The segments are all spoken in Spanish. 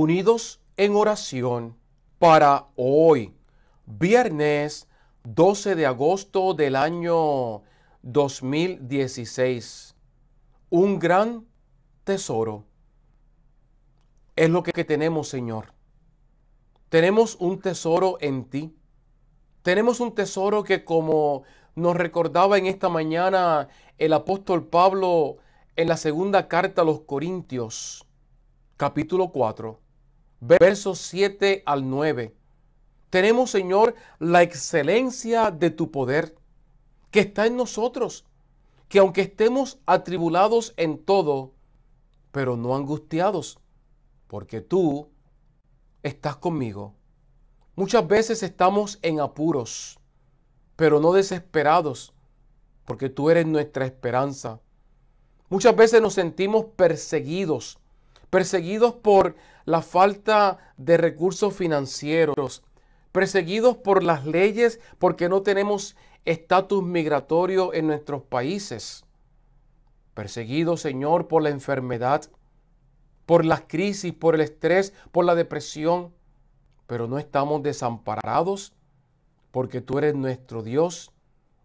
unidos en oración para hoy, viernes 12 de agosto del año 2016. Un gran tesoro. Es lo que tenemos, Señor. Tenemos un tesoro en ti. Tenemos un tesoro que como nos recordaba en esta mañana el apóstol Pablo en la segunda carta a los Corintios, capítulo 4, versos 7 al 9. Tenemos, Señor, la excelencia de tu poder que está en nosotros, que aunque estemos atribulados en todo, pero no angustiados, porque tú estás conmigo. Muchas veces estamos en apuros, pero no desesperados, porque tú eres nuestra esperanza. Muchas veces nos sentimos perseguidos, perseguidos por la falta de recursos financieros, perseguidos por las leyes porque no tenemos estatus migratorio en nuestros países, perseguidos, Señor, por la enfermedad, por las crisis, por el estrés, por la depresión, pero no estamos desamparados porque tú eres nuestro Dios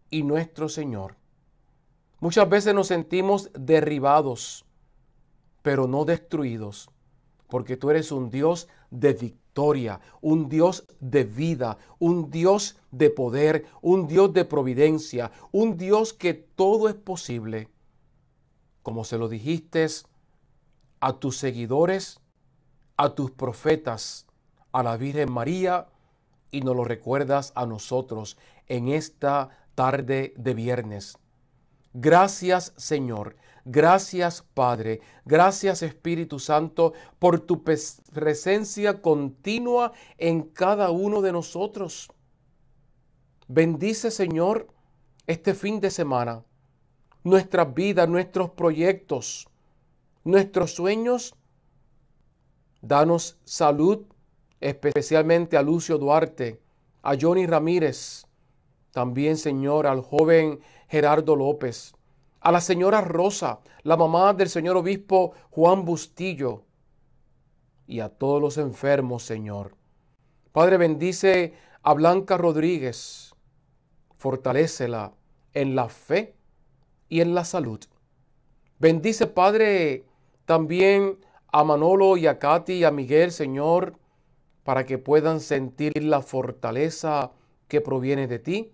y nuestro Señor. Muchas veces nos sentimos derribados, pero no destruidos, porque tú eres un Dios de victoria, un Dios de vida, un Dios de poder, un Dios de providencia, un Dios que todo es posible. Como se lo dijiste a tus seguidores, a tus profetas, a la Virgen María, y nos lo recuerdas a nosotros en esta tarde de viernes. Gracias Señor, gracias Padre, gracias Espíritu Santo por tu presencia continua en cada uno de nosotros. Bendice Señor este fin de semana, nuestras vidas, nuestros proyectos, nuestros sueños. Danos salud, especialmente a Lucio Duarte, a Johnny Ramírez, también, Señor, al joven Gerardo López, a la señora Rosa, la mamá del señor obispo Juan Bustillo, y a todos los enfermos, Señor. Padre, bendice a Blanca Rodríguez, fortalécela en la fe y en la salud. Bendice, Padre, también a Manolo y a Katy y a Miguel, Señor, para que puedan sentir la fortaleza que proviene de ti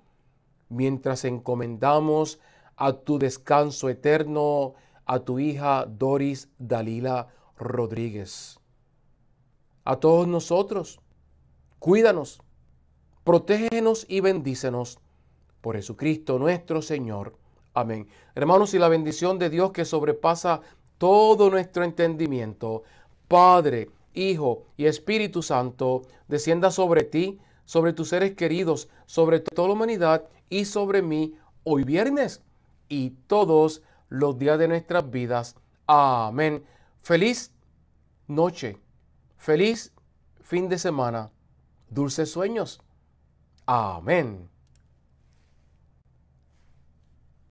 mientras encomendamos a tu descanso eterno a tu hija Doris Dalila Rodríguez. A todos nosotros, cuídanos, protégenos y bendícenos. Por Jesucristo nuestro Señor. Amén. Hermanos, y la bendición de Dios que sobrepasa todo nuestro entendimiento, Padre, Hijo y Espíritu Santo, descienda sobre ti sobre tus seres queridos, sobre toda la humanidad y sobre mí hoy viernes y todos los días de nuestras vidas. Amén. Feliz noche. Feliz fin de semana. Dulces sueños. Amén.